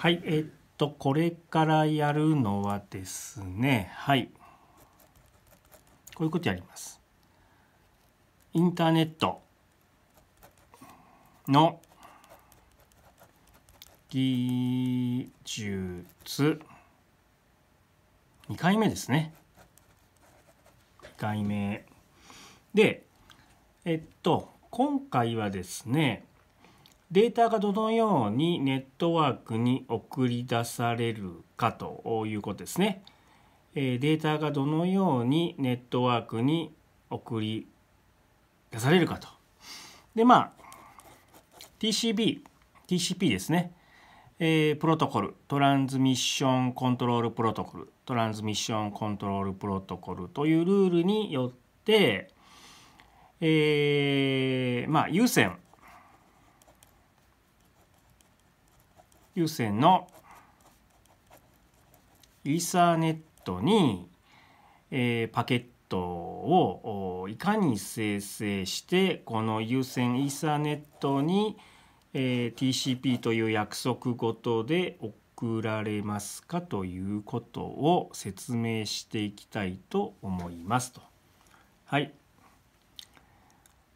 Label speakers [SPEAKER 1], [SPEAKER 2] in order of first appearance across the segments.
[SPEAKER 1] はい、えっと、これからやるのはですね、はい。こういうことやります。インターネットの技術2回目ですね。2回目。で、えっと、今回はですね、データがどのようにネットワークに送り出されるかということですね。データがどのようにネットワークに送り出されるかと。で、まあ、TCP、TCP ですね。えプロトコル、トランスミッションコントロールプロトコル、トランスミッションコントロールプロトコルというルールによって、えー、まあ、優先有線のイーサーネットに、えー、パケットをいかに生成してこの優先イーサーネットに、えー、TCP という約束ごとで送られますかということを説明していきたいと思いますと。はい。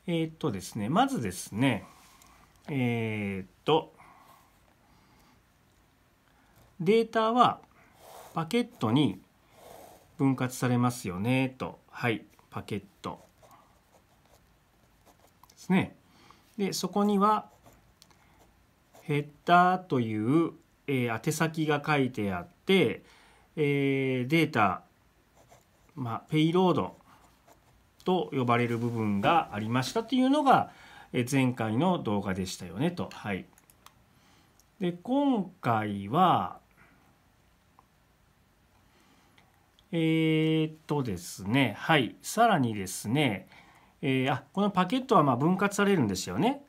[SPEAKER 1] えー、っとですねまずですねえー、っとデータはパケットに分割されますよねとはいパケットですねでそこにはヘッダーという、えー、宛先が書いてあって、えー、データ、まあ、ペイロードと呼ばれる部分がありましたというのが、え前回の動画でしたよねとはいで今回はえー、っとですねはいさらにですね、えー、あこのパケットはま分割されるんですよね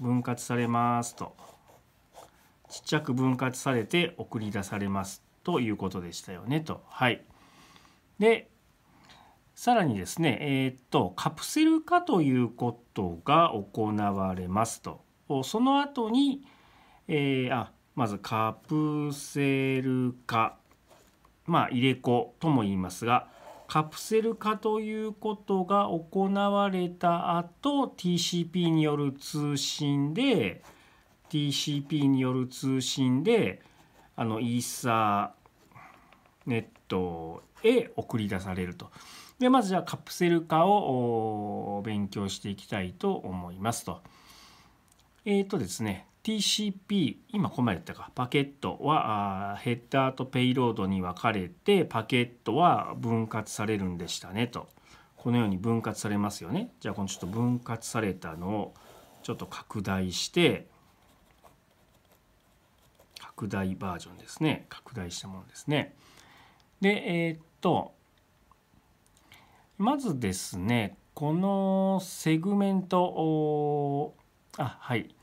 [SPEAKER 1] 分割されますとちっちゃく分割されて送り出されますということでしたよねとはいでさらにですねえー、っとカプセル化ということが行われますとその後に、えー、あまずカプセル化まあ、入れ子とも言いますがカプセル化ということが行われた後 TCP による通信で TCP による通信であのイーサーネットへ送り出されると。でまずじゃあカプセル化を勉強していきたいと思いますと。えっ、ー、とですね TCP 今ここまで言ったかパケットはヘッダーとペイロードに分かれてパケットは分割されるんでしたねとこのように分割されますよねじゃあこのちょっと分割されたのをちょっと拡大して拡大バージョンですね拡大したものですねでえー、っとまずですねこのセグメントあはい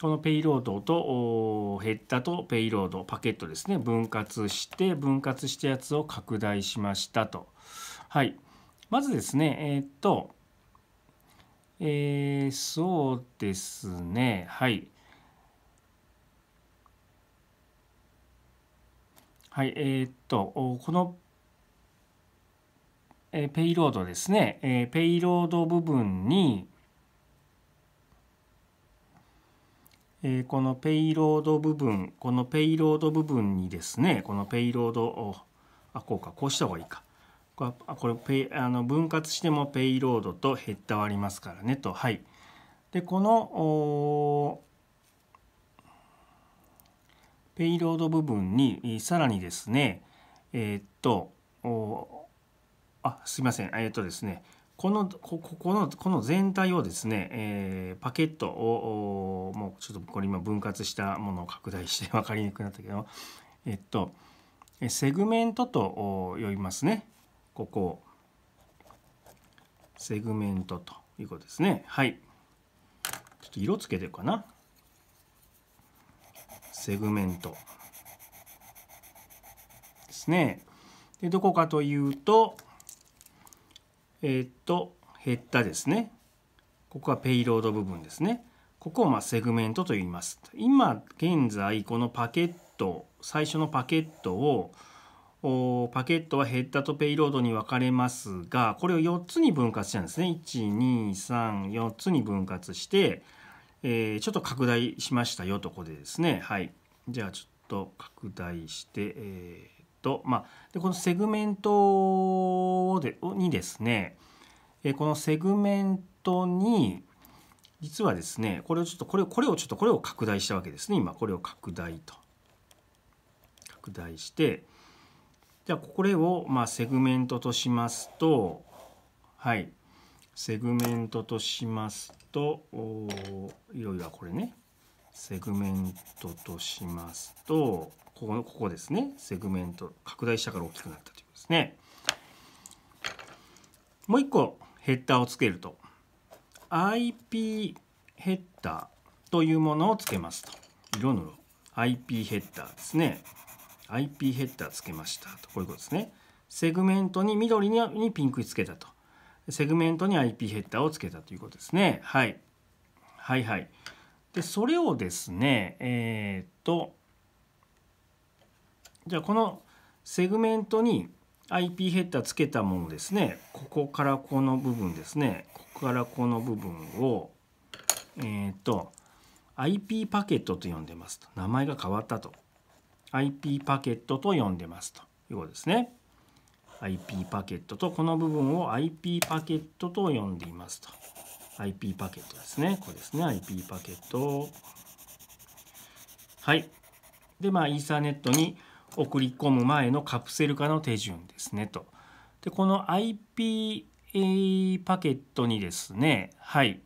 [SPEAKER 1] このペイロードとヘッダとペイロードパケットですね分割して分割したやつを拡大しましたとはいまずですねえー、っとえー、そうですねはいはいえー、っとこのえペイロードですね、えペイロード部分に、えー、このペイロード部分このペイロード部分にですねこのペイロードをあこうかこうした方がいいかこれペあの分割してもペイロードとヘッダーはありますからねとはいでこのペイロード部分にさらにですねえー、っとあすいませんえー、っとですねこのここのこの全体をですね、えー、パケットをもうちょっとこれ今分割したものを拡大して分 かりにくくなったけどえっとセグメントと呼びますねここセグメントということですねはいちょっと色つけてるかなセグメントですねでどこかというとえっとヘッダですねここはペイロード部分ですねここをまセグメントと言います今現在このパケット最初のパケットをパケットはヘッダとペイロードに分かれますがこれを4つに分割したんですね1234つに分割して、えー、ちょっと拡大しましたよとここでですねはいじゃあちょっと拡大して、えーと、まあ、でこのセグメントでにですね、えこのセグメントに実はですねこれをちょっとこれこれをちょっとこれを拡大したわけですね今これを拡大と拡大してじゃあこれをまあセグメントとしますとはいセグメントとしますといろいろこれねセグメントとしますとここのここですねセグメント拡大したから大きくなったということですねもう1個ヘッダーをつけると IP ヘッダーというものをつけますと色の色 IP ヘッダーですね IP ヘッダーつけましたとこういうことですねセグメントに緑にピンクつけたとセグメントに IP ヘッダーをつけたということですねはいはいはいでそれをですねえー、っとじゃあこのセグメントに IP ヘッダーつけたものですねここからこの部分ですねここからこの部分をえっ、ー、と IP パケットと呼んでますと名前が変わったと IP パケットと呼んでますということですね IP パケットとこの部分を IP パケットと呼んでいますと IP パケットですねこれですね IP パケットはいでまあイーサネットに送り込む前のカプセル化の手順ですねと。でこの IP パケットにですねはい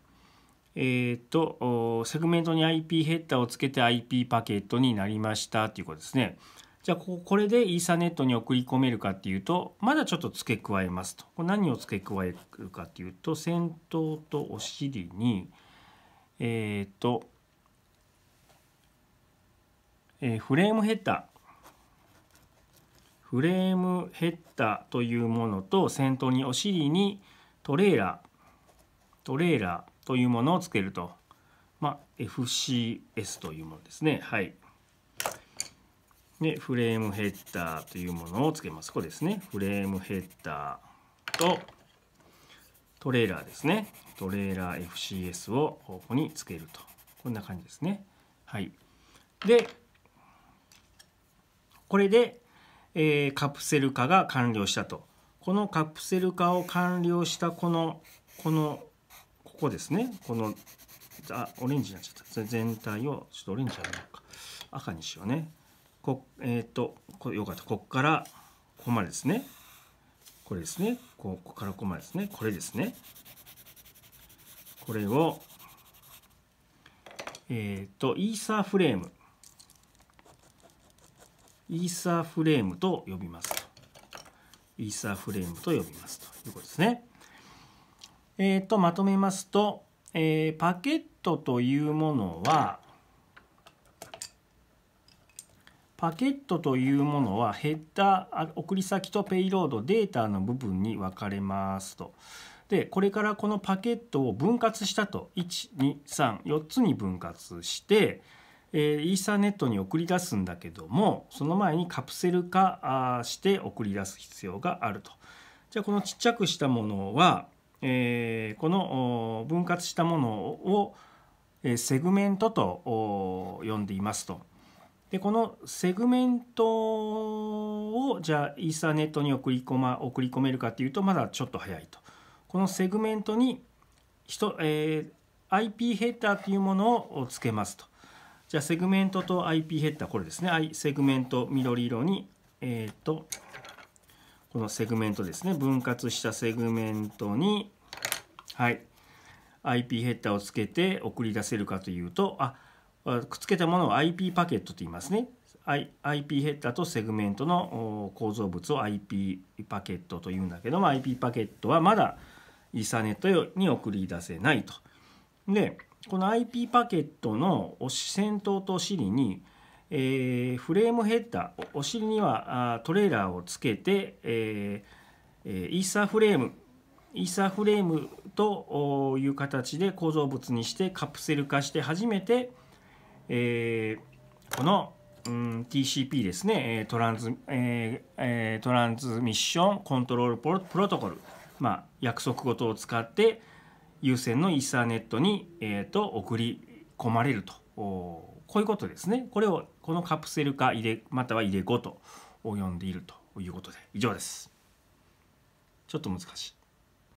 [SPEAKER 1] えーと、セグメントに IP ヘッダーをつけて IP パケットになりましたということですね。じゃあこれでイーサネットに送り込めるかっていうとまだちょっと付け加えますと。何を付け加えるかっていうと先頭とお尻にえっ、と、えフレームヘッダフレームヘッダーというものと先頭にお尻にトレーラートレーラーというものをつけると、まあ、FCS というものですねはいでフレームヘッダーというものをつけますこれですねフレームヘッダーとトレーラーですねトレーラー FCS をここにつけるとこんな感じですねはいでこれでえー、カプセル化が完了したと。このカプセル化を完了したこの、この、ここですね。この、あ、オレンジになっちゃった。全体を、ちょっとオレンジじゃないか。赤にしようね。こえっ、と、こよかった。ここから、ここまでですね。これですね。ここからここまでですね。これですね。これを、えっ、と、イーサーフレーム。イーサーフレームと呼びますと。イーサーフレームと呼びますということですね。えっ、ー、と、まとめますと、えー、パケットというものは、パケットというものはヘッダー、送り先とペイロード、データの部分に分かれますと。で、これからこのパケットを分割したと、1、2、3、4つに分割して、えイーサネットに送り出すんだけどもその前にカプセル化して送り出す必要があると。じゃあこのちっちゃくしたものは、えこの分割したものをセグメントと呼んでいますと。でこのセグメントをじゃあイーサネットに送り込,、ま、送り込めるかというとまだちょっと早いと。このセグメントにえー、IP ヘッダーというものをつけますと。じゃあセグメントと IP ヘッダーこれですね、はセグメント緑色にえっ、ー、とこのセグメントですね分割したセグメントにはい IP ヘッダーをつけて送り出せるかというとあくっつけたものを IP パケットと言いますね IP ヘッダーとセグメントの構造物を IP パケットというんだけども IP パケットはまだイーサネットに送り出せないと。でこの IP パケットの先頭とお尻に、えー、フレームヘッダーお尻にはあトレーラーをつけて、えー、イーサーフレームイーサーフレームという形で構造物にしてカプセル化して初めて、えー、この、うん、TCP ですねトランズ、えー、トランスミッションコントロールプロトコル、まあ、約束事を使って有線のイーサーネットに、えーと、送り込まれるとこういうことですねこれをこのカプセル化入れまたは入れ子と呼んでいるということで以上ですちょっと難しい